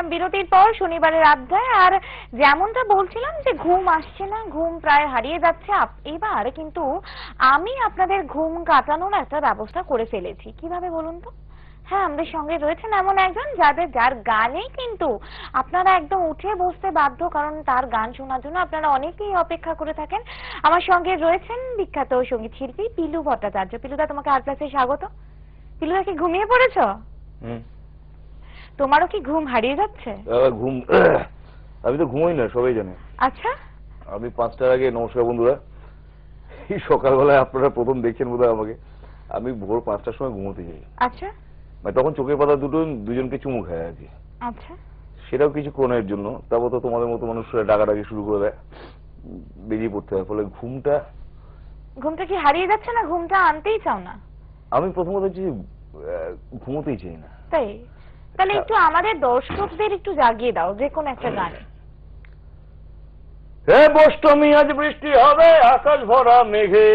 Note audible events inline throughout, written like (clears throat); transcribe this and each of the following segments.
নিলাম বিরতির পর শনিবারের অধ্যায় আর যেমনটা বলছিলাম যে ঘুম আসছে না ঘুম প্রায় হারিয়ে যাচ্ছে এবার কিন্তু আমি আপনাদের ঘুম কাটানোর একটা ব্যবস্থা করে ফেলেছি কিভাবে বলুন তো হ্যাঁ আমাদের সঙ্গে রয়েছেন এমন একজন যাদের যার গানেই কিন্তু আপনারা একদম উঠে বসতে বাধ্য কারণ তার গান শোনার জন্য আপনারা অনেকেই অপেক্ষা করে থাকেন আমার সঙ্গে রয়েছেন বিখ্যাত সঙ্গীত শিল্পী পিলু ভট্টাচার্য পিলুদা তোমাকে আর প্লাসে স্বাগত পিলুদা কি ঘুমিয়ে পড়েছ হুম তোমারও কি ঘুম হারিয়ে যাচ্ছে ঘুম (clears throat) আমি তো ঘুমোই না সবাই জানে আচ্ছা আমি পাঁচটার আগে নমস্কার বন্ধুরা এই সকালবেলায় আপনারা প্রথম দেখছেন বোধ আমাকে আমি ভোর পাঁচটার সময় ঘুমোতে যাই আচ্ছা মানে তখন চোখের পাতা দুটো দুজনকে চুমু খায় আর কি আচ্ছা সেটাও কিছু ক্রণের জন্য তারপর তো তোমাদের মতো মানুষরা ডাকাডাকি শুরু করে দেয় বেরিয়ে পড়তে হয় ফলে ঘুমটা ঘুমটা কি হারিয়ে যাচ্ছে না ঘুমটা আনতেই চাও না আমি প্রথমত হচ্ছে ঘুমোতেই চাই না তাই তাহলে হ্যাঁ। একটু আমাদের দর্শকদের একটু জাগিয়ে দাও যে কোন একটা গান হে বষ্টমী আজ বৃষ্টি হবে আকাশ ভরা মেঘে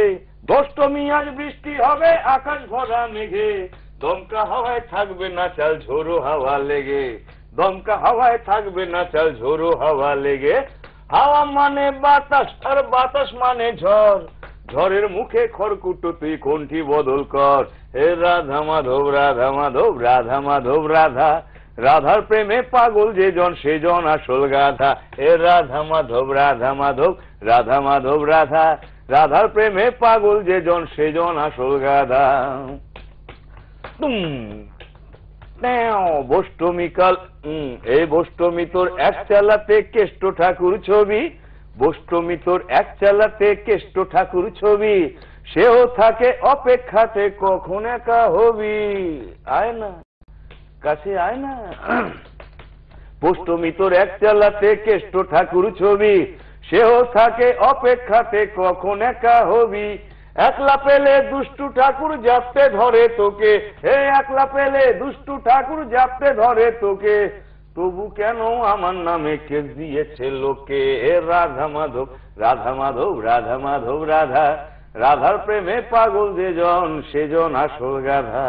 দষ্টমী আজ বৃষ্টি হবে আকাশ ভরা মেঘে দমকা হাওয়ায় থাকবে না চাল ঝোরো হাওয়া লেগে দমকা হাওয়ায় থাকবে না চাল ঝোরো হাওয়া লেগে হাওয়া মানে বাতাস আর বাতাস মানে ঝড় ঝড়ের মুখে খড়কুটো তুই কোনটি বদল কর হে রাধা মাধব রাধা মাধব রাধা মাধব রাধা রাধার প্রেমে পাগল যে জন সে জন আসল গাধা হে রাধা মাধব রাধা মাধব রাধা মাধব রাধা রাধার প্রেমে পাগল যে জন সে জন আসল গাধা তুম কাল এই বষ্টমী তোর এক চালাতে কেষ্ট ঠাকুর ছবি বষ্টমী তোর এক চালাতে কেষ্ট ঠাকুর ছবি সেও থাকে অপেক্ষাতে কখন একা হবি আয় না কাছে আয় না বষ্টমী তোর এক চালাতে কেষ্ট ঠাকুর ছবি সেও থাকে অপেক্ষাতে কখন একা হবি একলা পেলে দুষ্টু ঠাকুর জাপতে ধরে তোকে হে একলা পেলে দুষ্টু ঠাকুর জাপতে ধরে তোকে প্রভু কেন আমার নামে কেস দিয়েছে লোকে এ রাধা মাধব রাধা মাধব রাধা মাধব রাধা রাধার প্রেমে পাগল যেজন সেজন আসল গাধা